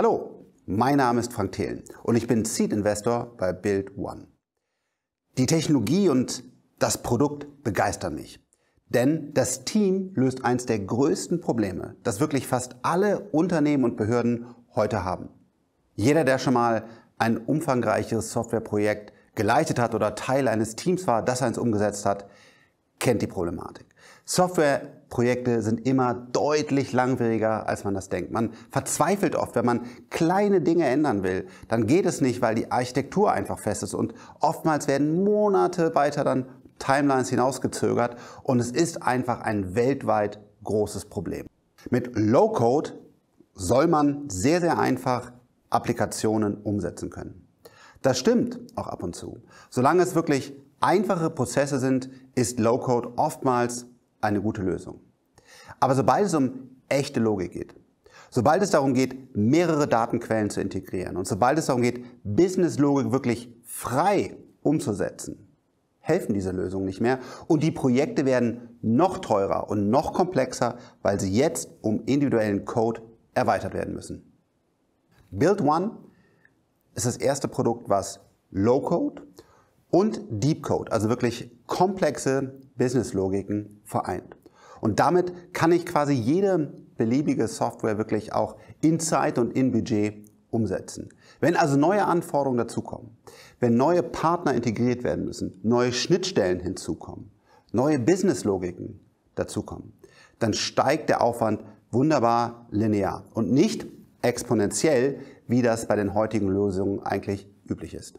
Hallo, mein Name ist Frank Thelen und ich bin Seed Investor bei Build One. Die Technologie und das Produkt begeistern mich. Denn das Team löst eins der größten Probleme, das wirklich fast alle Unternehmen und Behörden heute haben. Jeder, der schon mal ein umfangreiches Softwareprojekt geleitet hat oder Teil eines Teams war, das eins umgesetzt hat, kennt die Problematik. Softwareprojekte sind immer deutlich langwieriger, als man das denkt. Man verzweifelt oft, wenn man kleine Dinge ändern will, dann geht es nicht, weil die Architektur einfach fest ist und oftmals werden Monate weiter dann Timelines hinausgezögert und es ist einfach ein weltweit großes Problem. Mit Low-Code soll man sehr, sehr einfach Applikationen umsetzen können. Das stimmt auch ab und zu. Solange es wirklich einfache Prozesse sind, ist Low-Code oftmals eine gute Lösung. Aber sobald es um echte Logik geht, sobald es darum geht, mehrere Datenquellen zu integrieren und sobald es darum geht, Business-Logik wirklich frei umzusetzen, helfen diese Lösungen nicht mehr und die Projekte werden noch teurer und noch komplexer, weil sie jetzt um individuellen Code erweitert werden müssen. Build One ist das erste Produkt, was Low-Code und Deep Code, also wirklich komplexe Business-Logiken vereint. Und damit kann ich quasi jede beliebige Software wirklich auch in Zeit und in Budget umsetzen. Wenn also neue Anforderungen dazukommen, wenn neue Partner integriert werden müssen, neue Schnittstellen hinzukommen, neue Business-Logiken dazukommen, dann steigt der Aufwand wunderbar linear und nicht exponentiell, wie das bei den heutigen Lösungen eigentlich üblich ist.